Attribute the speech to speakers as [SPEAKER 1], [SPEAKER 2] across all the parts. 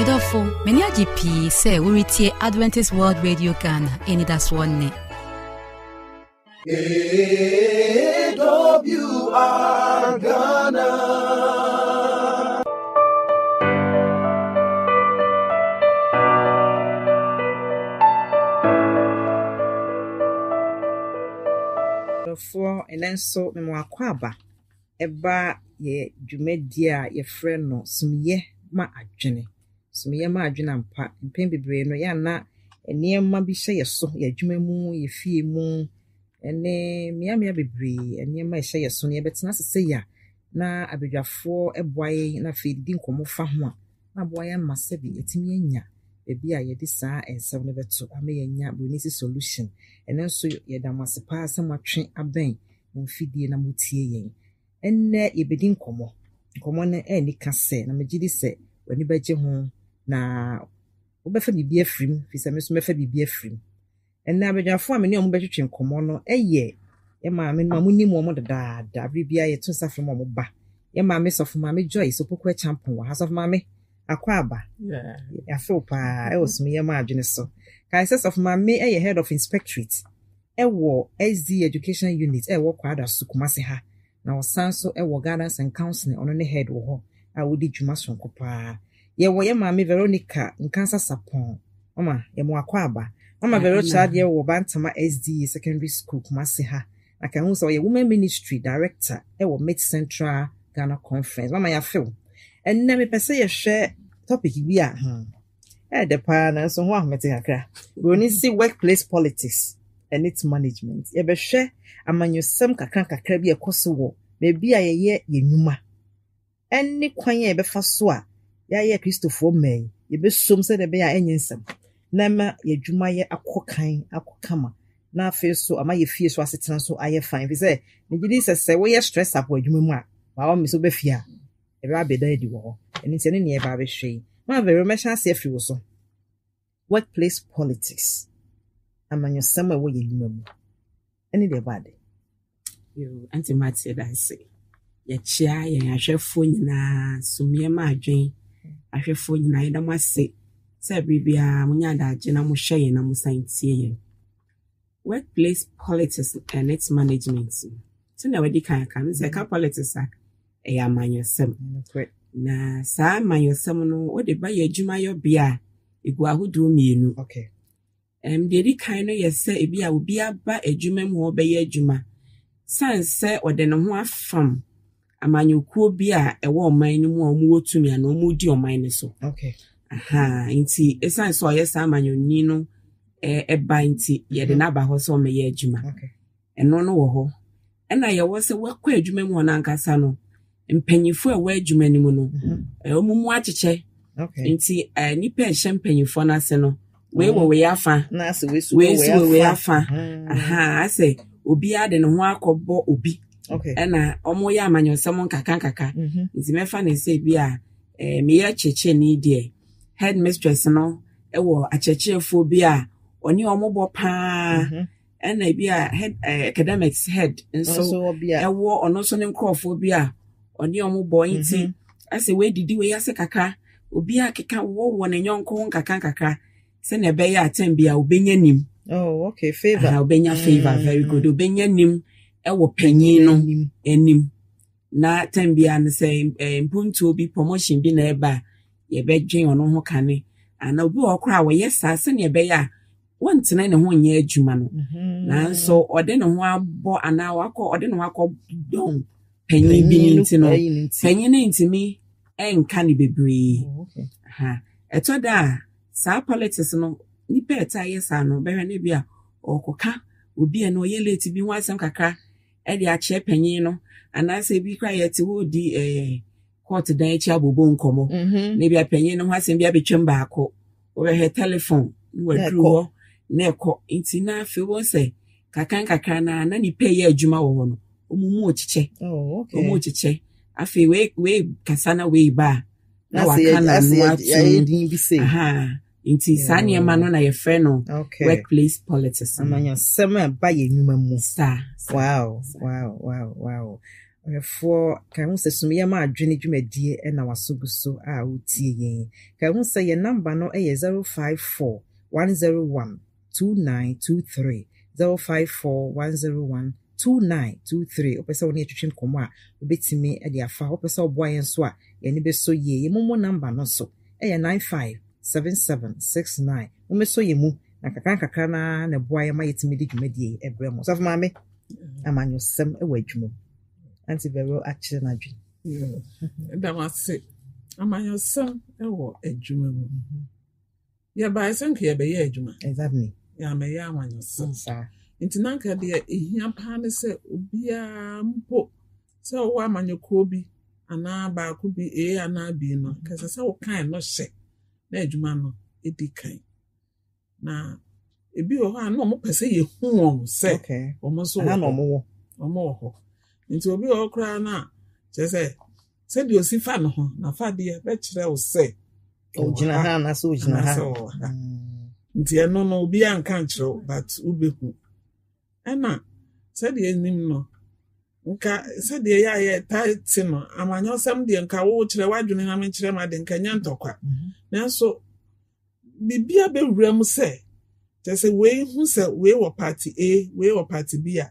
[SPEAKER 1] midɔfo m'ani agye pii sɛ eh, woretie adventist world radio ghana ɛni da soɔ nne
[SPEAKER 2] awr ghana
[SPEAKER 3] adɔfoɔ ɛnɛ nso mema wakɔ aba ɛba yɛ dwumadie a yɛfrɛ no somyɛ ma adwene tumi yɛ ma adwene ampa mpɛn bebree no yɛana nneɛma bi hyɛ yɛ so yɛ adwuma mu yɛ fie mu ɛne mmeammea bebree nneɛma ɛhyɛ yɛ so no yɛbɛtena asesɛ yɛ a na abadwafoɔ boa yɛn na afei didi nkɔmmɔ fa ho a na aboa yɛn ama sɛbi yɛtumi anya baabi a yɛde saa nsɛm no bɛto ama yɛanya bronisi solution ɛno nso yɛda mo ase paa sɛ moatwe abɛn mo mfidie na motie yɛn ɛnnɛ yɛbɛdi nkɔmmɔ nkɔmmɔ no ɛni ka sɛ na megye di sɛ w'ani bɛgye ho na wobɛfa biribi afiri mu firi sɛ me nso mɛfa biribi afiri mu ɛnna abadwafo a me ne ɔmo bɛtwitwi nkɔmɔ no ɛyɛ yɛ maame no a mo nim ɔmo dadaada abiri bi ayɛ to nsa fam ɔmo ba maame sɔfo maame joy sopoko ɛkyampon wɔ ha sɔfo maame akɔ aba afew paa ɛwɔ sum yɛ mo adwene so kae sɛ sɔfo maame ɛyɛ head of inspectorate ɛwɔ sd education unit ɛwɔ kwada so kumase ha na ɔsan so ɛwɔ guidance and counseling ɔno ne head wɔ hɔ a wɔdi dwuma sonko paa yɛwɔ yɛ maame veronica nkansa sapɔn ɔma yɛmo akɔ aba ɔma verocha deɛ wɔ bantama sda e secondary school kumase ha na ka hu sɛ ɔyɛ women ministry director ɛwɔ mid central ghana conference mama yɛafew ɛnnɛ mepɛ sɛ yɛhwɛ topic bi a hmm, ɛdɛ paa nanso ho ahomete kakra buroni si workplace politics and its management yɛbɛhwɛ amanyɔsɛm kakra kakra bi ɛkɔ so wɔ baabi a yɛyɛ yɛn nnwuma ɛne kwan a yɛbɛfa so a yɛayɛ kristofoɔ mmɛn yɛbɛsom sɛdeɛ ɛbɛyɛ a ɛnyɛ nsɛm na ma yɛadwuma yɛ akɔ kan akɔ kama na afei so ama yɛ fie so asetena so ayɛ fan fi sɛ megye di sɛ sɛ woyɛ stress apɔ adwuma mu a waawa me so bɛfie a ɛbɛ abɛda adi wɔ hɔ ɛno nti ɛne neɛ ɛba abɛhwɛ yi maavɛ remɛhyɛ ase afiri wo so workplace politics amanyɔsɛm a ɛwɔ yɛ adwuma mu ɛne deɛ ɛba ade anti mateɛ da ase yɛkyea yɛn ahwɛfoɔ nyinaa so mmeɛma adwen
[SPEAKER 4] ahwɛfoɔ nyinaa yɛda mo ase sɛ biribiara mo nya adagye na mohwɛ yɛn na mosan tie yɛn workplace politics and its management nti na wɔde kan ka no sɛ ɛka politics a ɛyɛ amanyɔsɛm na saa amanyɔsɛm no wode ba yɛ adwumayɔbea a ɛgu ahodoɔ mmienu um, deɛ ɛdi kan no yɛ sɛ ebi a obi aba adwuma mu a ɔbɛyɛ adwuma san sɛ ɔde ne ho afam amanyɔkuo bi a ɛwɔ ɔman no mu a ɔmo wɔ tumi a na ɔmo di ɔman no so nti esan so ɔyɛ saa amanyɔni no ɛba nti yɛde mm-hmm. n'aba hɔ sɛ yɛ adwuma ɛno no wɔ hɔ ɛna yɛwɔ sɛ wɔakɔ adwuma mu ɔno ankasa no mpanyinfo a ɛwɔ adwuma no mu no mm-hmm. ɔmo mu akyekyɛ nti nipa ɛhyɛ mpanyinfoɔ n'ase no wei wɔ mm-hmm. wei afa
[SPEAKER 3] wei si wɔ wei afa
[SPEAKER 4] asɛ obiara de ne ho akɔbɔ obi. ɛna ɔmo yɛ amanyɔsɛm nkaka nkaka mhm. nti mɛfa ne sɛ bi a ɛɛ meyɛ kyerɛkyerɛni deɛ head mistress no ɛwɔ akyerɛkyerɛfoɔ bi a ɔne ɔmo bɔ paa mhm. ɛna bi a head ɛɛ academics head nso ɛwɔ ɔno nso ne nkorɔfoɔ bi a ɔne ɔmo bɔ mhm. nti ɛsɛ wɔadidi wɔ yɛsɛ kakra obi a keka wɔwɔ ne nyɔnko nkakankaka. Sɛ na ɛbɛyɛ atɛn bi a obɛnya nim. oh okay favour. Uh, obɛnya favour very mm. good obɛnya nim. Mm ɛwɔ panyin no anim na tam bia no sɛ eh, mpuntuo bi promotion bi na ɛba a yɛbɛdwen ɔno ho kane ana obi wɔ koraa wɔyɛ saa sɛnea ɛbɛyɛ a wɔntena ne ho nyɛ adwuma no mhm. nanso ɔde ne ho abɔ anaa wakɔ ɔde ne ho akɔ dɔn panyin bi ne nti no panyin no ntumi ɛnka ne bebree oh, ha ɛtɔ da a saa politics no nipa ɛta ayɛ saa no bɛhwɛ ne bi a ɔkɔka obi a na ɔyɛ late bi ho asɛm kakra ɛde akyerɛ panyin no anaasɛ ebi kora yɛte hɔ di ɛɛ eh, court dan akyi abobɔ nkɔmɔ mhm. na ebi apanyin no ho asɛm bi abɛtwam baako wɔbɛhwɛ telephone na waduru hɔ na ɛkɔ nti na wɔn sɛ kakra nkakra na na nipa yɛ adwuma wɔ hɔ no ɔmo mu okyikyɛ ɔmo oh, okyikyɛ afei wei wei kasa na wei ba na waka na mu atum
[SPEAKER 3] aha nti saa nneɛma no na yɛfrɛ no okay. workplace politics. amanyɔsɛm a ba yɛ nnwuma mu. wow wow wow wow ɔyɛfoɔ ka ho sɛ sumiyɛ ma adwene dwumadie ɛna waso gu so a wotie yɛn ka ho sɛ yɛn namba no ɛyɛ zero five four one zero one two nine two three zero five four one zero one. 2923 wopɛ sɛ wo ne yɛtwitwe nkɔmmɔ a wobɛtumi de afa wopɛ sɛ woboa yɛn nso a yɛne bɛsɔ yie yɛmommɔ namba no so ɛyɛ 95 7769 womɛsɔ yɛ mu na kakra kakra naa na ɛboa yɛ ma yɛtumi de dwumadie ɛbrɛ mu sɔfo maame mm-hmm. amanyɔsɛm ɛwɔ adwuma mu anti bɛrɛ akyerɛ n'adwe.
[SPEAKER 5] dam ase amanyɔsɛm ɛwɔ adwuma mu mm-hmm. yɛbaeɛ sɛ nka yɛbɛyɛ adwuma yɛamɛyɛ amanyɔsɛm mm, nti nanka deɛ ɛhia paa ne sɛ obiara mpo sɛ ɔwɔ amanyɔkuo bi anaa baako bi ee anaa bii no kɛsɛ sɛ wokae no hyɛ na adwuma no ɛdi kan na ebi wɔ hɔ a na ɔmo pɛ sɛ yɛhu wɔn sɛ ɔmo nso wɔ hɔ ɔmo wɔ hɔ nti obi wɔ hɔ koraa na kyerɛ sɛ sɛdeɛ osi fa no ho nafa deɛ bɛkyerɛ wo sɛ ogyina ha anaasɛ ha mm. nti ɛno no obi nkyerɛw but ɛna sɛdeɛ no nka sɛdeɛ yɛ a yɛta te no amanyɔsɛm deɛ nka wo kyerɛ w'adwene nam nkyerɛ ma de nka nyɛ ntɔkwa mhm. nanso biribia bɛwura mu sɛ kyɛ sɛ wei hu sɛ wei wɔ party a wei wɔ party bi a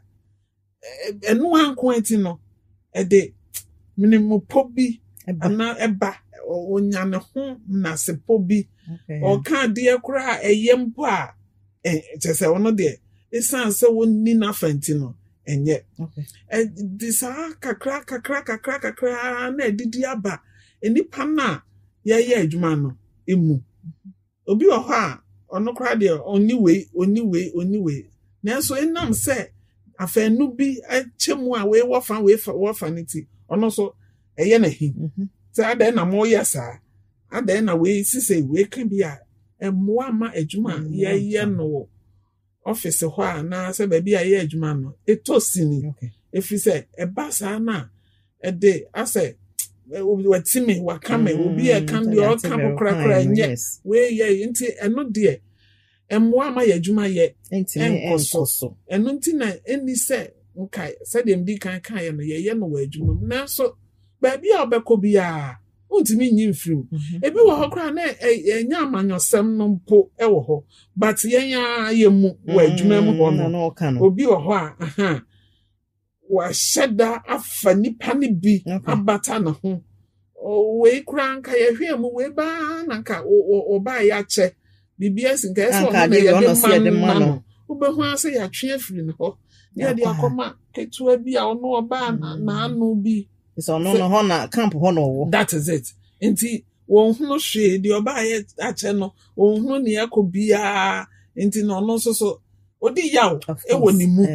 [SPEAKER 5] ɛno anko ati no ɛde minimupo bi anaa ɛba ɔnya ne ho nasepo bi ɔka adeɛ koraa ɛyɛ mpo a kyɛ sɛ ɔno deɛ ɛsiane sɛ wɔnni n'afa nti no ɛnyɛ ɛdi saa kakra kakra kakra kakra na ɛdidi aba nipa na a yɛyɛ adwuma no emu mm-hmm. obi wɔ hɔ a ɔno kora deɛ ɔni wei ɔni wei ɔni wei nanso ɛnam sɛ afɛnu bi ɛkyɛ mu a wei fa wei fa wɔfa ne ti ɔno nso ɛyɛ na n'ahi mm-hmm. sɛ adan na wɔyɛ saa adan na wei sisɛ wei ka bi a ɛmoa ma adwuma mm-hmm. yɛyɛ no wɔ. Mm -hmm. ọfịs hɔ a anaasɛ beebi a ɛyɛ adwuma no ɛtɔ sini ɛfiri sɛ ɛba saa no a ɛde asɛ watimi wakame mm, obi a ɛka deɛ ɔka bo korakora ɛnyɛ weeyɛ nti ɛno deɛ mmoa ma yɛ adwuma yɛ ɛnkɔ so ɛno nti na ɛni sɛ nka sɛdeɛ mdi kan kaeɛ no yɛyɛ no wɔ adwuma mu nanso baabi a ɔbɛkɔ biara ntumi nyi mfiri mu mhm. ebi wɔ hɔ koraa na ɛnyɛ amanyɔsɛm no mpo ɛwɔ hɔ but yɛn ara yɛ mu wɔ mm-hmm. adwuma mu hɔ no obi wɔ hɔ a wahyɛ da afa nipa no bi abata ne ho wei koraa nka yɛhwɛ mu wei baa na nka ɔbaa yɛakyɛ biribi asi nka ɛsɛ ɔno na yɛde ma no wobɛhu ase yɛatwe afiri ne hɔ yɛde akɔma ketewa bi a ɔno ɔbaa mm-hmm. n'ano bi. that is it nti wɔn ho hwee deɛ ɔba ayɛ akyɛ no wɔn ho ne akɔ biara nti na ɔno nso so yaw ɛwɔ ne mu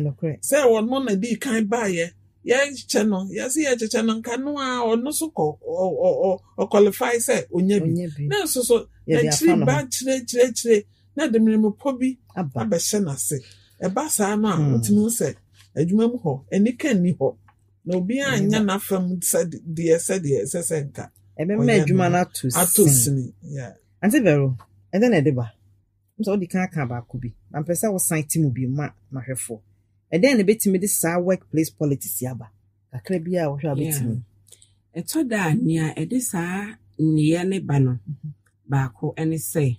[SPEAKER 5] sɛ wɔn na di kan baayɛ yɛkyɛ no yɛsi yɛkyekyɛ no nka no a ɔno so kɔ ɔ ɔ ɔkɔlifai sɛ onya bi na nso so n'akyiri ba kyerɛkyerɛkyerɛ na dɛmɛmɛpɔ bi abɛhyɛ n'ase ɛba e saa no a hmm. sɛ mu hɔ nni hɔ. na obi anya n'afam deɛ sɛdeɛ ɛsɛ sɛ nka ɛbɛma adwuma no ato ato sini
[SPEAKER 3] ante bɛro ɛdɛ na ɛde ba nso wode ka aka baako bi na mpɛ sɛ wosan ti mu bi ma mahwɛfoɔ ɛdɛn na ɛbɛtumi de saa work place politics aba kakra bi a wɔhwɛ a bɛtumi
[SPEAKER 4] ɛtɔ da a nea ɛde saa nneyɛ ne ba no mhm. baako ne sɛ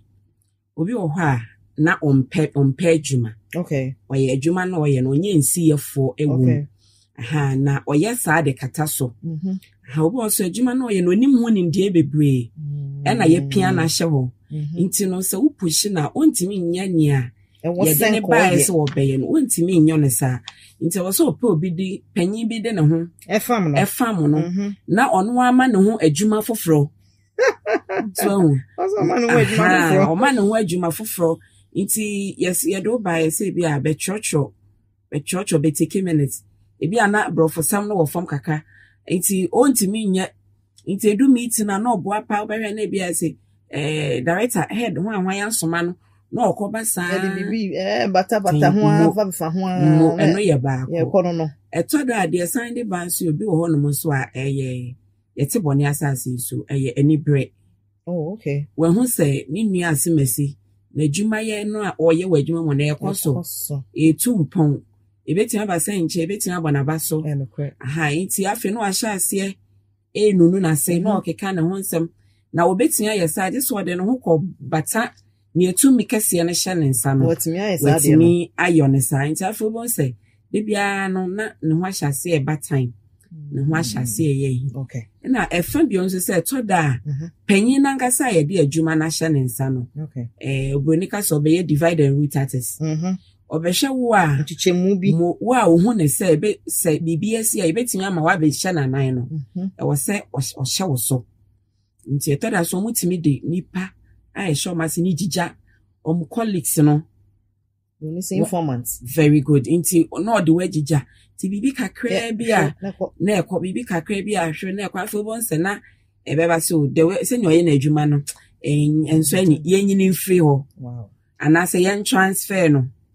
[SPEAKER 4] obi wɔ hɔ a na ɔmpɛ ɔmpɛ adwuma ɔyɛ adwuma na ɔyɛ no ɔnyɛ nsiyɛfoɔ wɔ mu ha na ɔyɛ saa de kata so mm-hmm. ha obi ɔso adwuma na ɔyɛ na onim ho nimdeɛ bebree mm-hmm. ɛna yɛpia na ahyɛ hɔ mm-hmm. nti no sɛ wopu hye na ɔntumi nyɛ nea yɛde ne baeɛ sɛ wɔbɛyɛ no ɔntumi nyɛ no saa nti ɛwɔ sɛ ɔpɛ obi di panyin bi de ne ho ɛfam no ɛfam no na ɔno ama ne ho adwuma foforɔ so ɔma ne ho adwuma foforɔ nti yɛde wo baeɛ sɛ bi a bɛtwerɛtwerɛ bɛtwerɛtwerɛ bɛteke minutes ebi ana sam no wɔ fam kaka nti ntumi nyɛ nti edu meeting na na ɔboa pa ɔbɛhwɛ na ebi ase ɛɛ eh, director head ho a ho ayɛ nsoma no na ɔkɔ ba saa ɛde bibi
[SPEAKER 3] ɛɛ eh, batabata ho a fa fa ho a mo ɛno yɛ baako yɛ kɔ no no
[SPEAKER 4] ɛtɔ do a deɛ san de ba nso obi wɔ hɔnom nso a ɛyɛ yɛte bɔne asase nso ɛyɛ anibere oh okay wɔn ho sɛ ne nua ase no a ɔyɛ wɔ adwuma mu na ɛkɔ so etu mpɔn. ebetumi aba sɛ nkyɛn ebetumi abɔ n'aba so aha nti afei na wahyɛ aseɛ enunu n'ase na mhm. ɔkeka ne ho nsɛm na obetumi ayɛ saa adi so ɔde ne ho kɔ bata nea etumi kɛseɛ no hyɛ ne nsa no wɔtumi ayɔ ne saa nti afei bɔn sɛ bebiara no na ne ho ahyɛ aseɛ batan ne ho ahyɛ aseɛ yɛ yi ɛna ɛfa bi nso sɛ ɛtɔ da a mhm. panyin nankasa a yɛde adwuma n'ahyɛ ne nsa no ɛɛ oburoni kasa ɔbɛyɛ divide and root artist. Mm -hmm. ɔbɛhyɛ wo a nkyekyɛmu bi mo wo a wo ho ne sɛ ebe sɛ biribi asi a ebetumi ama wabɛhyɛ n'anan no mhm. ɛwɔ sɛ ɔhyɛ wo so nti ɛtɔ da so ɔmo de nipa a ɛhyɛ ɔmo ase ne gyigya ɔmo colleagues no. wɔn sɛ informant. very good nti na ɔde wo agyigya nti biribi kakraa bi a na ɛkɔ biribi kakraa bi a ahwɛ na ɛkɔ afei wɔn sɛ na ɛbɛba so de sɛnea ɔyɛ n'adwuma no ɛnso ɛni yɛn nyini hɔ anaasɛ yɛn transfer no.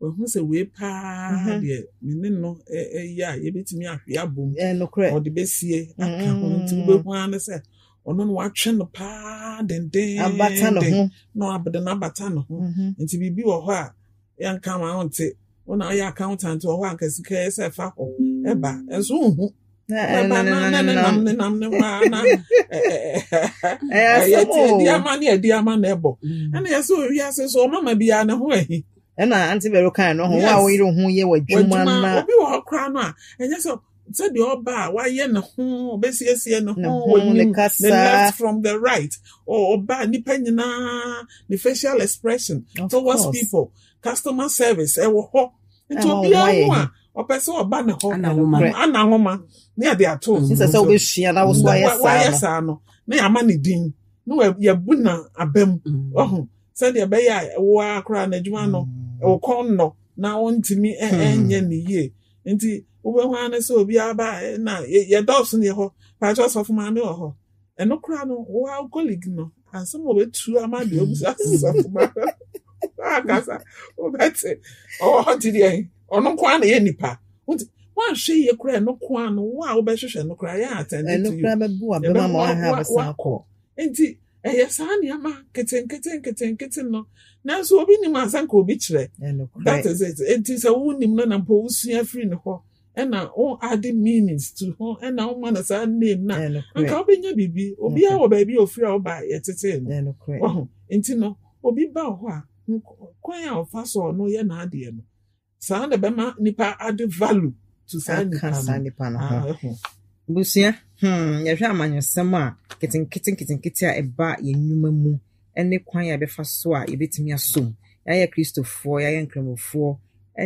[SPEAKER 5] wɔahu sɛ wee paa mm-hmm. deɛ mene no ɛyɛ a yɛbɛtumi ahwe abom ɔde bɛsie aka ho mm-hmm. nti wobɛhu a ne sɛ ɔno no watwe no paa dendenden na wabede no abata ne ho mm-hmm. nti biribi wɔ hɔ a yɛnka ma wo wona woyɛ accountant wɔ hɔ a nkasika ɛ sɛ fa hɔ ɛba ɛnso wohu ɛyɛ mm. sɛ so ɔmama ne ho ahi
[SPEAKER 3] ɛna ante bɛrɛ kan no ho wa woyere ho yɛ w'adwuma na obi
[SPEAKER 5] wɔ hɔ koraa no a ɛnyɛ sɛ sɛdeɛ ɔba a wayɛ ne ho ɔbɛsiesie ne ho wɔnim the left from the right ɔba a nipa nyinaa the facial expression towards people customer service ɛwɔ hɔ nti obiara ho a ɔpɛ sɛ ɔba ne hɔ mm, ana ahoma ne yɛde ato nsɛ sɛ wobɛsua na woso mm, wayɛ saa no na yɛama ne din na yɛbu na abam mm. ɔho sɛdeɛ ɛbɛyɛ a ɛwoa koraa n'adwuma no ụkọ nọ na ntumi e-, hmm. nye n'ihe yie nti wobɛhu ane sɛ obi aba eh, na yɛdɔɔso ne hɔ paakyɛ ɔsɔfo maame wɔ hɔ ɛno koraa no wo alcoholic no asɛm a wɔbɛtu ama deɛ ɔbusa sɔfo maame akasa wobɛte ɔwɔ hɔ te deɛ ɔno nkoa na yɛ nipa nti woanhwɛ yie koraa ɛno koa no wo a wobɛhwehwɛ no koraa yɛ atɛnde to you nti ɛyɛ saa nneɛma nketenkete nketenkete no nanso obi nim ansa nka obi kyerɛ that is it nti sɛ wonim no na mpo wosua firi ne hɔ ɛna wo ade meanings to ho ɛna woma no saa name no anka wobɛnya biribi obiaa wɔ baabi a ofiri a woba yɛtetee no ɔho nti no obi ba wɔ hɔ a kwan a ɔfa so ɔno
[SPEAKER 3] yɛ n'adeɛ no saa na bɛma nipa ade value to saa nipa no ah, busua Hmm, yɛhwɛ amanyɔsɛm a nketenkete nketenkete a ɛba yɛn nnwuma mu ne kwan a yɛbɛfa so a yɛbɛtumi asom yɛayɛ kristofoɔ yɛayɛ nkramofoɔ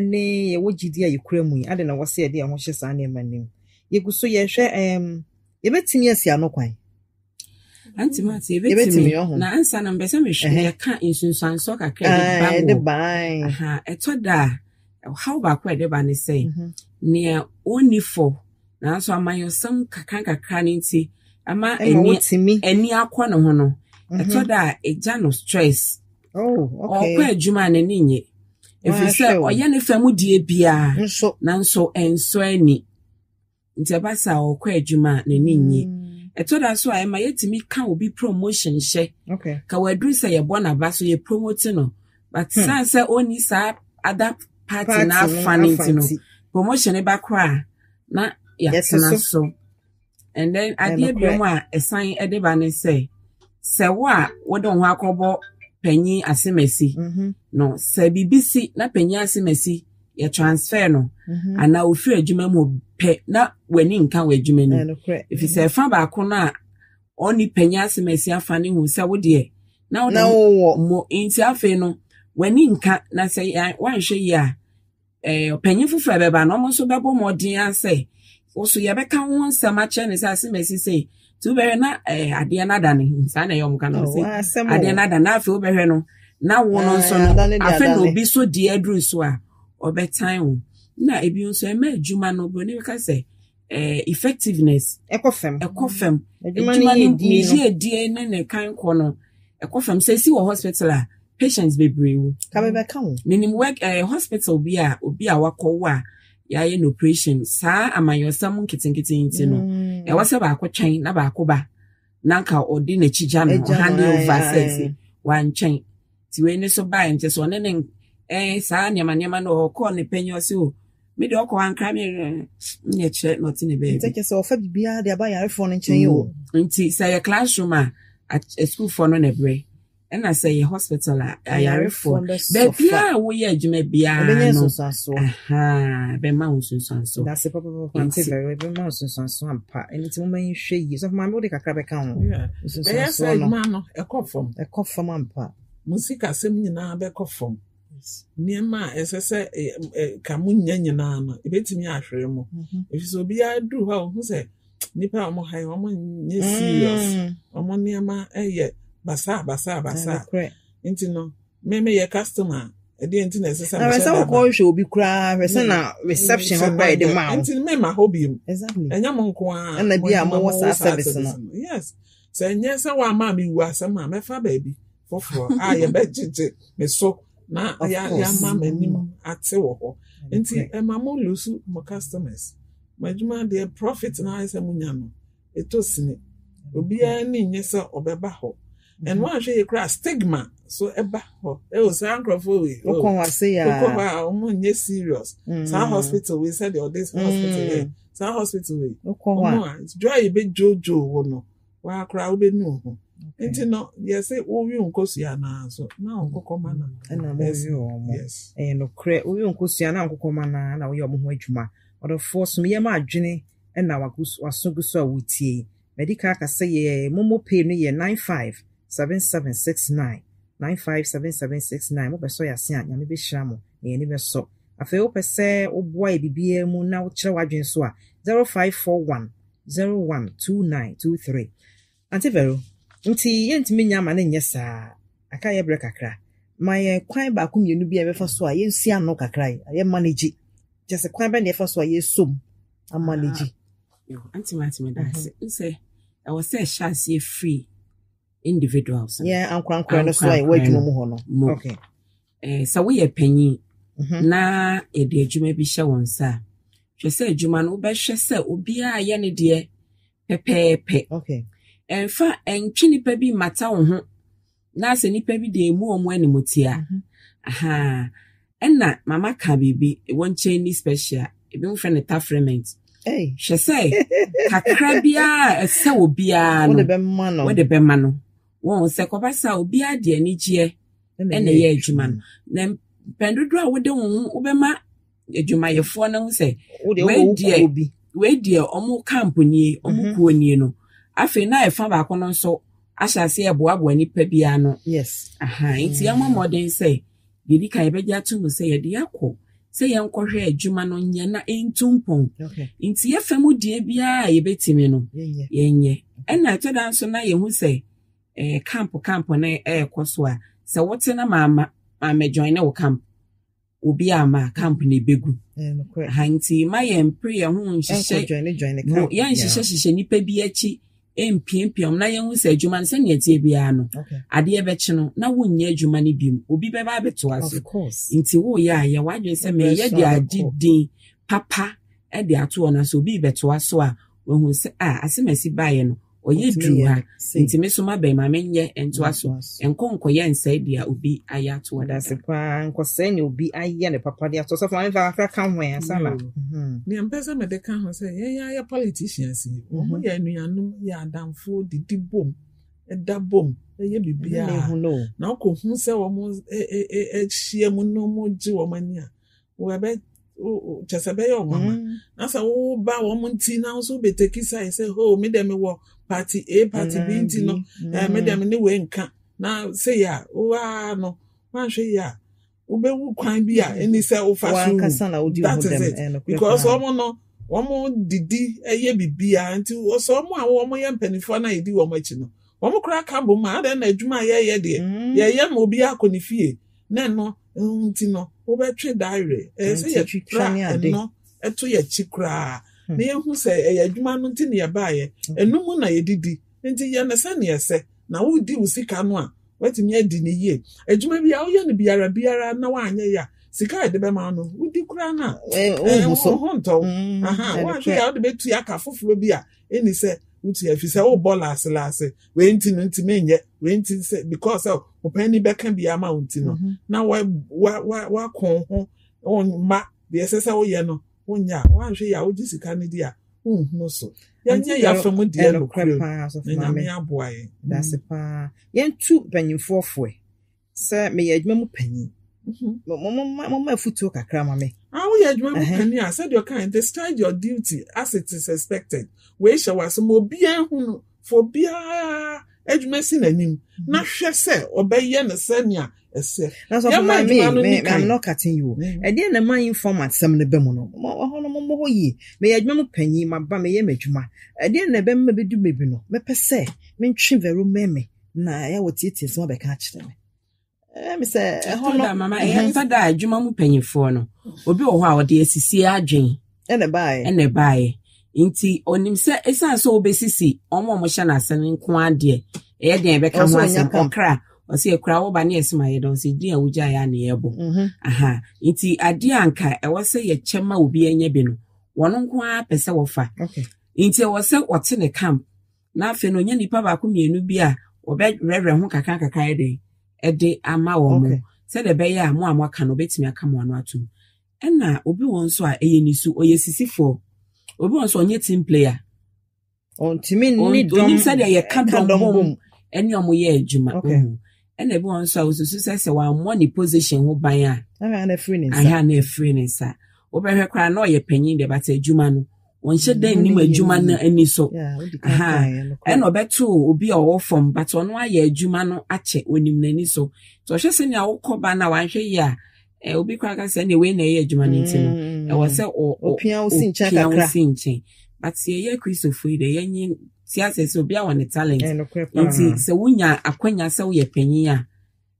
[SPEAKER 3] ne yɛwɔ gyidi a yɛkura mu yi ade na wɔsɛ yɛde ɛho hyɛ saa nneɛma no mu yɛgu so yɛhwɛ yɛbɛtumi asi ano kwan antimati ebetumi na
[SPEAKER 4] ansa na mbɛsɛ mehwɛ yɛka nsunsuansɔ kakra de ba wo ɛtɔ da a ɔhaw baako a ɛde ba ne sɛ mhm. nea ɔnni fɔ nanso amanyɔsɛm kakrakakra no nti ama ani akɔ ne ho no mhm. ɛtɔ da a ɛgya no stress oh, ɔkɔ adwuma a n'ani nye
[SPEAKER 1] ɛfiri sɛ ɔyɛ
[SPEAKER 4] ne fam die biara nanso nso ani nti ɛba sɛ ɔkɔ adwuma a n'ani nye mm. ɛtɔ da so a ɛma yɛtumi ka obi promotion hyɛ ka waduru sɛ yɛbɔ n'aba so yɛ promote no but hmm. san sɛ ɔni saa ada party n'afa ne nti no promotion ba kɔ a na yɛtena so and then adeɛ bi mu a ɛsan de ba ne sɛ sɛ wo a wode wo ho akɔbɔ panyin asemasi no sɛ biribi si na panyin asemasi yɛ transfer no mm -hmm. anaa ofiri adwuma mu pɛ na w'ani nka wɔ adwuma no ɛfiri sɛ ɛfa baako no a ɔne panyin asemasi afa ne hu sɛ wodeɛ na wode mo nti afei no w'ani nka na sɛ wanhwɛ yie a eh, panyin foforɔ bɛba na ɔmo nso bɛbɔ mɔden asɛ woso yɛbɛka ho nsɛm akyerɛ ne sɛ asɛm asi sɛ nti wobɛhwɛ na eh, adeɛ no ada ne saa na ɛyɛ ɔmka no sɛ adeɛ no ada na oh, afei wobɛhwɛ no na wo no nso no eh, afei na obi so deɛ aduru so a ɔbɛtan wo na ebi nso ɛma adwuma no buroni bɛka sɛ eh, effectiveness ɛkɔ fam ɛkɔ fam adwuma no yɛ die ne ne kan kɔ no ɛkɔ fam sɛ si wɔ hospital a patients bebree wo kabɛbɛka wo menim work hospital bi a obi a wakɔ wo a yɛayɛ no operation saa amanyɔsɛm nketenkete nti no mm. ɛwɔ sɛ baako twɛn na baako ba na nka ɔde n'akyi gya no handle over sɛ wankyɛn nti wei ne so baa nti so ɔne ne ɛɛ saa nneɛma nneɛma no ɔkɔɔ ne panyin ɔsi o oh, mi de ɔkɔ ankara mi rɛ nyɛ kyerɛ na ɔte ne baabi. nti
[SPEAKER 3] kyerɛ sɛ ɔfa biribiara de aba yarefoɔ no nkyɛn mm. o.
[SPEAKER 4] nti sɛ yɛ classroom a asukuufoɔ no na ɛbrɛ ɛna sɛ yɛ hospital a ayarefoɔ baabia a woyɛ adwuma
[SPEAKER 3] biara no bɛma wo nsonsanso dase papapapa nti bɛrɛ bɛma wo nsonsanso ampa ɛno nti moma yi hwɛ yie sɔfo maame wode kakra bɛka ho nsonsanso no ɛkɔ fam ɛkɔ fam ampa mo sika asɛm nyinaa bɛkɔ fam nneɛma
[SPEAKER 5] a ɛsɛ sɛ ka mo nya nyinaa no ɛbɛtumi ahwere mu ɛfiri mhm. sɛ obiara duru hɔ a wohu sɛ nnipa a ɔmo ha yi ɔmo nyɛ serious mm. ɔmo nneɛma ɛyɛ basa basa basa nti no mmemme yɛ customer a ɛdeɛ nti na ɛsɛ sɛ mehyɛ dama na
[SPEAKER 3] hwɛ obi koraa hwɛ na mm-hmm. reception hɔ koraa yɛde maa wo nti
[SPEAKER 5] mmemme hɔ bi mu ɛnyɛ mo nko ara ɛna bi a mowɔ saa service no yes sɛ ɛnyɛ sɛ wɔama a mewu asɛm a mɛfa baabi foforɔ a yɛbɛgyegye me so na yɛama m'anim mm-hmm. ate wɔ hɔ nti ɛma mo lusu mo customers mo adwuma deɛ profit na ayɛ sɛ mo nya no ɛtɔ sini obiara ne nyɛ sɛ ɔbɛba hɔ and wọn ahwɛ yɛ kura stigma so ɛba hɔ ɛwɔ eh, oh, saa nkurɔfoɔ wei o oh. wokɔ ah. hɔ ase yaa wokɔ oh, hɔ a ɔmo nye serious mm-hmm. saa hospital wei sɛ deɛ ɔde hospital yɛ mm-hmm. eh. saa hospital wei wokɔ hɔ a ɔmo a dwa yɛ bɛ dwoodwo wɔ no wakora wobɛnu ho nti no yɛsɛ
[SPEAKER 3] wowi nkosua naa so
[SPEAKER 5] na nkokɔma na ɛna mowi ɔmo
[SPEAKER 3] ɛyɛ nokorɛ wowi nkosua na nkokɔma naa na woyɛ ɔmo ho adwuma ɔdɔfoɔ som yɛma adwene ɛna eh, waso gu so a wotie madi ka aka sɛ yɛ momo pay no yɛ nine five 7769 957769 mobɛsɔ yɛ ase a nyame bɛhyira mo na yɛni bɛsɔ afei wopɛ sɛ woboa yɛ biribiaa mu na wokyerɛ w'adwene so a 0541 012923 ante vero nti yɛntumi nya ama ne nyɛ saa aka yɛ berɛ kakra ma yɛ kwan baako mmienu bi a yɛbɛfa so a yɛnsi ano kakra yɛ ma no gye kyɛ sɛ kwan bɛne yɛfa so a yɛsom ama no gye
[SPEAKER 4] antimatimedase ah, mhm. sɛ ɛwɔ sɛ ɛhyɛ aseɛ frii individuals Yeah, sɛ woyɛ panyin na yɛde adwuma bi hyɛ wɔn nsa a hwɛ sɛ adwuma no wobɛhwɛ sɛ obiara yɛ ne deɛ pɛpɛɛpɛ ɛmfa ɛntwe nnipa bi mmata wo ho na sɛ nnipa bi deɛ ɛmu ɔmo animtia ahaa ɛna mama ka biribi wɔ nkyɛn ni special ebi mo fɛ ne taframent
[SPEAKER 3] hwɛ sɛ kakra biara
[SPEAKER 4] ɛsɛ wɔ biara no wode bɛma no wɔn sɛ kɔbasa obi adeɛ ne gyeɛ ɛna ɛyɛ adwuma no na mpɛndodo a wode wɔn ho wobɛma adwumayɛfoɔ no ho sɛ wɔadiɛ wɔadiɛ ɔmo kamponie ɔmo mhm. kuonie no afei na ɛfa baako no nso ahyɛ ase ɛboaboa nipa bi ano yes ahan mm. nti ɛmo mmɔden sɛ yɛdi kan yɛbɛgye ato mu sɛ yɛde akɔ sɛ yɛnkɔhwɛ adwuma no nyɛ na ɛntu mpɔn nti yɛfa mu die biara a yɛbɛtumi no yɛnyɛ ɛna ɛtɔ da nso na yɛhu sɛ ɛyɛ eh, kamp kamp na ɛɛkɔ eh, so a sɛ wote na maama maama eh, join ne wo kamp obi ama kamp na ebegu ha nti ma yɛ mpere yɛn ho nhyehyɛ yɛn nhyehyɛ hyehyɛ bi akyi mpiampiam na yɛn ho sɛ adwuma no sɛnea tie biara no adeɛ bɛkye no na wonyɛ adwuma no bi mu obi bɛba abɛtoa so nti woyɛ a yɛ wadwene sɛ mɛ de adi din papa ɛde ato ɔna so obi bɛtoa so a ohun sɛ a asɛmɛsi baeɛ no ɔyɛ duru ha nti me so mabɛn ma menyɛ
[SPEAKER 3] ntoa so nkɔ nkɔyɛ nsɛe deɛ obi ayɛ ato ɔda se paa nkɔsɛe ne obi ayɛ ne papa de ato sɛfo mamfa afra ka ho ɛ asana mm.
[SPEAKER 5] mhm. nea mpɛ sɛ mede ka ho sɛ yɛyɛ ayɛ politicians yi mhm. ɔmo yɛ anuanom yɛ adamfoɔ didi bom ɛda bom ɛyɛ biribiaa na ɔkɔ hu sɛ wɔn ahyia e, e, e, mu na wɔn gye wɔn ani a wɔbɛ kyɛ sɛ bɛyɛ ɔnwama na sɛ woba wɔn nti na nso bɛtɛkisa yɛ sɛ ho oh, mi dɛm wɔ party a party b nti no ɛɛ mi dɛm ne wei nka na sɛ yɛ waa no wanhwɛ yɛ a wobɛwu kwan bi a ɛni sɛ wofa so wu that is it eh, because wɔn no wɔn didi ɛyɛ eh, A nti sɛ wɔn a wɔn yɛ mpanimfoɔ na yɛdi wɔn akyi no wɔn kora ka bɔ mu a adɛ na adwuma a yɛyɛ deɛ mm. yɛyɛ ma obi akɔ ne fie na ɛno nti no. wobɛtwe dawerɛ ɛyɛ sɛ yɛtra ɛno ɛto yɛkyi koraa hmm. na yɛhu sɛ ɛyɛ adwuma no nti ne yɛbaeɛ ɛno mu na yɛdidi nti yɛne sɛne ɛsɛ na wodi wo sika no a watumi adi ne yie adwuma bi a woyɛ no biara biara na woanyɛ yɛ a sika a yɛde bɛma no wodi koraa no a eh, eh, ho ntɔw wahwɛ hmm, a wode bɛtu aka foforɔ bi a ɛni sɛ wotu efi sɛ o bɔ laase laase wei nti no nti mi nyɛ wei nti sɛ because ɔ ɔpanyin bɛka bi ama o nti no na wa wa wa o ho o mma deɛ ɛsɛ sɛ oyɛ no wonya o wahwɛ yɛ a wogye sika no di a nhunu
[SPEAKER 3] so yɛnyɛ yɛafa mu deɛ nokorɛ na nyame
[SPEAKER 5] aboa yɛ dase
[SPEAKER 3] paa yɛntu mpanyimfoɔ foɛ sɛ meyɛ adwuma mu panyin momma afutuo kakra ma me
[SPEAKER 5] awo yɛ adwuma mu kani a sɛdeɛ ɔka yɛn discharge your duty as it is expected wei hyɛ wa so ma obiara hu no fo biara adwuma si n'anim na hwɛ sɛ ɔbɛyɛ no sɛnea
[SPEAKER 3] ɛsɛ yɛma adwuma no ne kan not cutting you ɛdeɛ na ma inform asɛm no bɛ mu no ɔhɔ no mɔmɔ hɔ yie meyɛ adwuma mu panyin maba meyɛ m'adwuma ɛdeɛ na ɛbɛma bɛdu baabi no mɛpɛ sɛ mentwe vero mɛmɛ na ɛyɛ wɔ tietie sɛ wɔbɛka akyerɛ me
[SPEAKER 4] ɛsɛ eh, da adwuma mu panyinfoɔ no obi wɔ hɔ a ɔde asisi adwen ɛna baeɛ nti onim sɛ ɛsiane sɛ obesisi ɔmo a ɔmohyɛ n'asɛm nko adeɛ ɛyɛ deɛ ɛbɛka ho asɛm ɔkra ɔsi ekura wɔba ne ɛsi ma yɛ dɔn a wogya yɛ ana mhm. aha nti adeɛ anka ɛwɔ sɛ yɛ ma obi ɛnyɛ bi no wɔn nko ara pɛ sɛ wɔfa nti ɛwɔ sɛ wɔte ne camp n'afɛ no onye nipa baako mmienu bi a ɔbɛrɛrɛ ho kakra yɛ dɛ de ama wɔn mo sɛdeɛ ɛbɛyɛ a mo a mo aka no aka mo ano ato mu ɛna obi wɔn nso a ɛyɛ ne ɔyɛ sisifoɔ obi wɔn nso ɔnyɛ team player ɔntumi ni dɔm ɔnim sɛdeɛ yɛka dɔm bom ɛne ɔmo yɛ adwuma ɛna ebi wɔn nso a osusu sɛ sɛ wɔamɔ ne position ho ban
[SPEAKER 3] a na efiri
[SPEAKER 4] ne nsa obɛhwɛ koraa na ɔyɛ panyin deɛ bata adwuma wɔnhyɛ dan nim adwuma no ani so ɛna ɔbɛto obi a ɔwɔ fam but ɔno ayɛ adwuma no akyɛ onim n'ani so nti ɔhwɛ sɛ nea wokɔ ba no a wanhwɛ yi a obi kora ka sɛ ne wei na ɛyɛ adwuma no nti no mm-hmm. ɛwɔ sɛ ɔpia wo si nkyɛn but yɛyɛ kristofo yi dɛ yɛnye ti asɛ sɛ obi a ne talent nti sɛ wonya akwanya sɛ woyɛ panyin a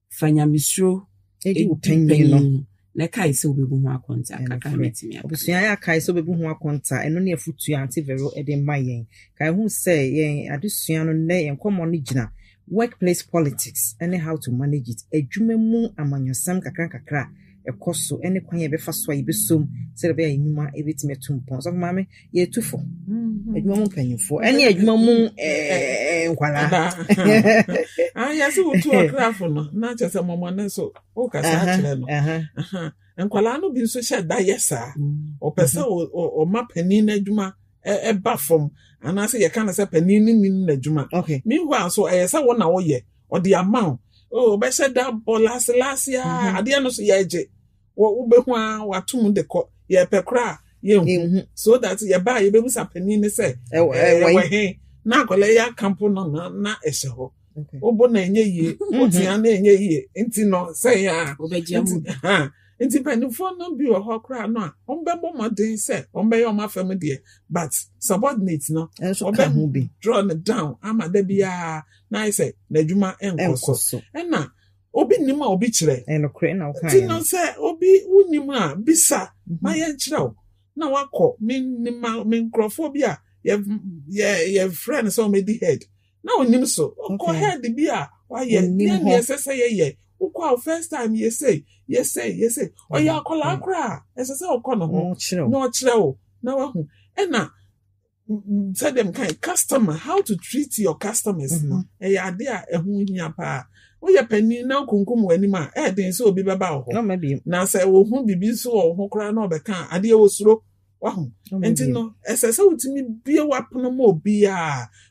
[SPEAKER 4] fa nyamesuro di panyin no na kae
[SPEAKER 3] sɛ wobɛbu ho akɔnta kakra mɛtumi abusua yɛ akae sɛ wobɛbu ho akɔnta ɛno ne afotua ante vero de ma yɛn kae ho sɛ yɛn adesua no nnɛ yɛn kɔmmɔ no gyina workplace politics ne how to manage it adwuma mu amanyɔsɛm kakrankakra kakra ɛkɔ so ne kwan yɛ bɛfa so a yɛbɛsom sɛdeɛ bɛyɛ nnwuma bɛtumi ato mpɔn sɛ maame yɛatufo mhm. adwuma mu mpanyimfoɔ ɛne adwuma mu nkwalayɛsɛ ah, wotu ɔkrafo
[SPEAKER 5] no na kyɛ sɛ mɔmɔne so wokasa akyerɛ no nkwalaa no bi nso hyɛ da yɛ saa mm. ɔpɛ sɛ mhm. ɔma panin no adwuma ɛba fam anaasɛ yɛka no sɛ panin no nim n'adwuma mehoa so ɛyɛ sɛ wo na woyɛ ɔde ama wo o bɛhyɛ da bɔ laselase a mm-hmm. adeɛ no so yɛgye wobɛhu a watom de kɔ yɛpɛ koraa yɛnhu so that yɛbaa yɛbɛbusa panin ne sɛ ɛwɔ e e eh, he na akɔla yɛ akampo no na na ɛhyɛ hɔ wobɔ na ɛnyɛ yie wotea mm-hmm. na ɛnyɛ yie nti no sɛ yɛ a nti mpanyinfoɔ no bi wɔ hɔ koraa no a ɔmbɛbɔ mmɔden sɛ ɔmbɛyɛ ɔmo afɛm deɛ but subordinate no ɔbɛ draw no down ama da biara na ayɛ sɛ n'adwuma nkɔ so ɛna obi nim a obi kyerɛ ti no sɛ obi wunim a bisa ma mhm. yɛ nkyerɛw na wakɔ mi nima mi nkurɔfoɔ bi a yɛ yɛ yɛ frɛ no sɛ ɔmo edi head na onim so ɔkɔ head bi a wayɛ ne ne ɛsɛ sɛ yɛyɛ. wokɔ a first time yɛsei yɛsei yɛsei ɔyɛ akɔlaa koraa a ɛsɛ sɛ ɔkɔ ne ho na ɔkyerɛ wo na wahu ɛna sɛ dem kan customer how to treat your customers mm-hmm. no ɛyɛ e ade a ɛho e hia paa woyɛ panin na okunkum w'anim a ɛɛden e, sɛ obi bɛba wɔ hɔ na sɛ wɔhu biribi nso wɔ ho koraa na ɔbɛka adeɛ wɔ soro nti no ɛsɛ sɛ wotumi bie wapono ma obiaa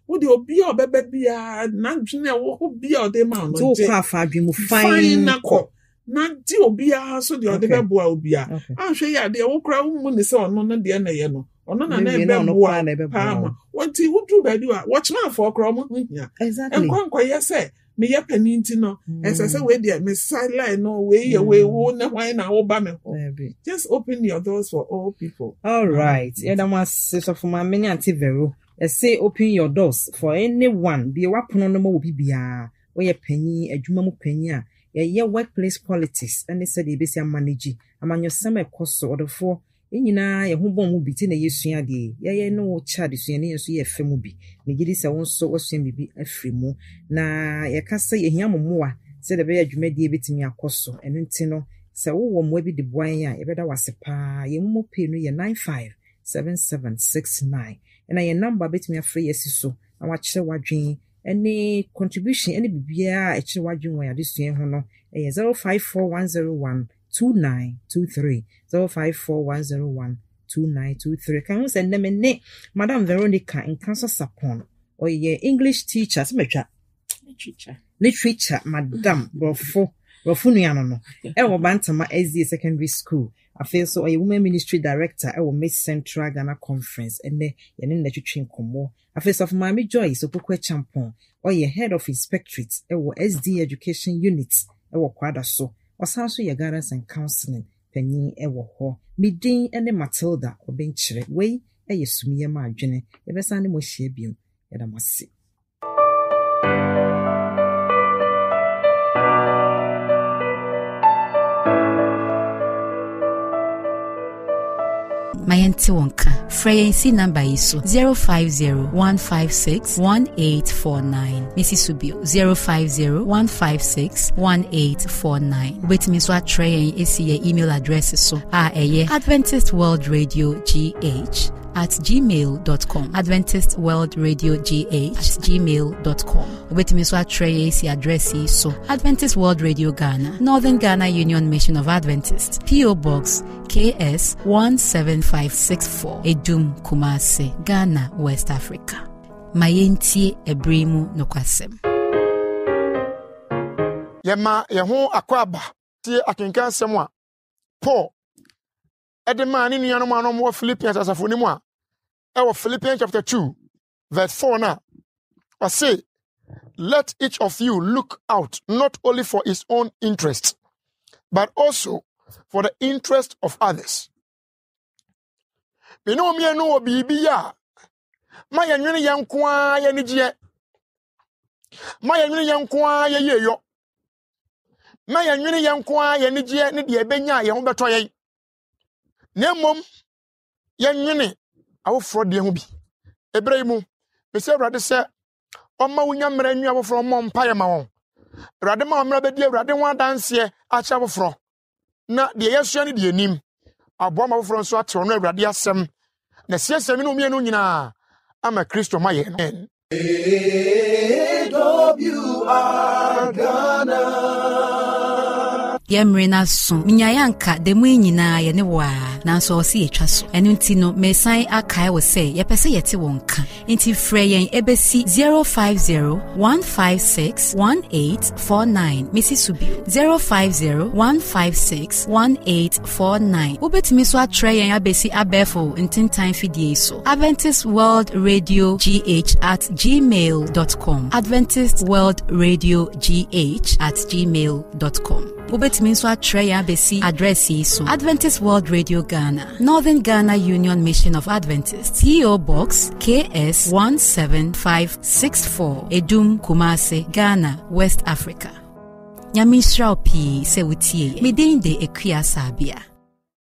[SPEAKER 5] wode obia ɔbɛbɛ biaa nadwene a wɔhɔ bia ɔde ma nofan na kɔ na gye so deɛ ɔde bɛboa obia ya yi adeɛ wo kora womu na na na na-ebe Wọti a afọ meyɛ panin nti no mm. ɛsɛ sɛ wei deɛ mesa line no wei yɛ wei mm. wo ne hwan na woba me hɔ just open your doors for all people
[SPEAKER 3] all right mm. yɛda mo ase sɔfo maame ne ante vero ɛsɛ open your doors for anyone bie wapono no ma wɔ bibiaa woyɛ panyin adwuma mu panyin a yɛyɛ workplace politics ɛne sɛdeɛ ɛbɛsi amanagye amanyɔsɛm ɛkɔ so ɔdefoɔ yɛn nyinaa yɛn ho bɔn mu bi ti na yɛsua deɛ yɛyɛ ne wo kyɛ adesua ne yɛn nso yɛ fɛ mu bi megye di sɛ wo nso wasua biribi afiri mu na yɛka sɛ yɛhia mo mmoa sɛdeɛ ɛbɛyɛ adwumadie bɛtumi akɔ so ɛno nti no sɛ wowɔ mmoa bi de boa yɛn a yɛbɛda wo ase paa yɛn mmɔ pii no yɛ 957769 ɛna yɛn namba bɛtumi afrɛ yɛasi so na wakyerɛ w'adwen ɛne contribution ɛne biribiara a ɛkyerɛ w'adwen wɔ yɛadesua ho no ɛyɛ 054101 2923 054101 2923 ka ho sɛ nnɛ me ne madam veronica nka so sapon ɔyɛ oh, english teacher sɛ matwa literature madam borɔfo borɔfo nuano no ɛwɔ e bantama azie secondary school afei nso ɔyɛ oh, women ministry director ɛwɔ e mid central ghana conference ɛnɛ e yɛne nna twitwi nkɔmmɔ afei sɔfo maame joy sopoko champon ɔyɛ oh, head of inspectorate ɛwɔ sd education unit ɛwɔ kwada so ɔsan so yɛ guidance counseling panyin wɔ hɔ me din ne matilda ɔbɛnkyerɛ wei yɛ sumiyɛ ma adwene yɛbɛsan ne mo ahyia biom yɛda mo ase
[SPEAKER 1] ma yɛnte wɔn ka frɛ yɛn namba yi so 0501561849 mesi so 0501561849 wobɛtumi nso atrɛ yɛn esi yɛ email address so a ɛyɛ adventist world radio gh at gmail.com adventist world radio gh at gmail.com obetumi nso atwerɛ yɛ esi adrɛse yi so adventist world radio ghana northern ghana union mission of adventists po box ks 17564 edum kumase ghana west africa Mayenti ebrimu ɛbere
[SPEAKER 2] Yema nokwasɛm akwaba, ti ho semwa, aba paul ɛde maa ne nuanom a wɔwɔ philippians asafo no mu a ɛwɔ philippians chapter two verse four na ɔse let each of you look out not only for his own interest but also for the interest of others mene wɔ mmienu wɔ biribi yɛ a ma yɛnwene yɛn nko ara yɛn nigyeɛ ma yɛnwene yɛn nko ara yɛyɛ yɔ ma yɛnwene yɛn nko ara yɛn nigyeɛ ne deɛ ɛbɛnya a yɛn ho bɛtɔ yɛn na mmom yɛnwene awoforɔ deɛ ho bi ɛberɛ yi mu mesɛ awurade sɛ ɔma wonya mmerɛ nwi afoforɔ ɔmmɔ mpayɛ ma wɔn awurade ma ɔmmerɛ bɛdi awurade ho adanseɛ akyɛ afoforɔ na deɛ yɛsua no deɛ aboa ma nso awurade asɛm na siesie nyinaa ama kristo
[SPEAKER 1] yɛ mmere no aso menyaeɛ anka da mu yi nyinaa yɛne wɔ a nanso ɔse yɛtwa so ɛno nti no meresan akae wɔ sɛ yɛpɛ sɛ yɛte wɔn ka nti frɛ yɛn ɛbɛsi 050 156 1849 mesi so bio 050 156 1849 wobɛtumi so atrɛ yɛn abɛsi abɛɛfo ntentan fidie so adventist world radio gh at gmail com. adventist world radio gh at gmail com. wobɛtumi yɛtumi nso atrɛ yɛn abɛsi yi so adventist world radio ghana northern ghana union mission of adventist po box ks 17564 edum kumase ghana west africa nyame nhyira wo pii sɛ wotie de akua saabea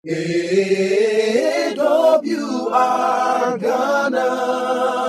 [SPEAKER 5] AWR Ghana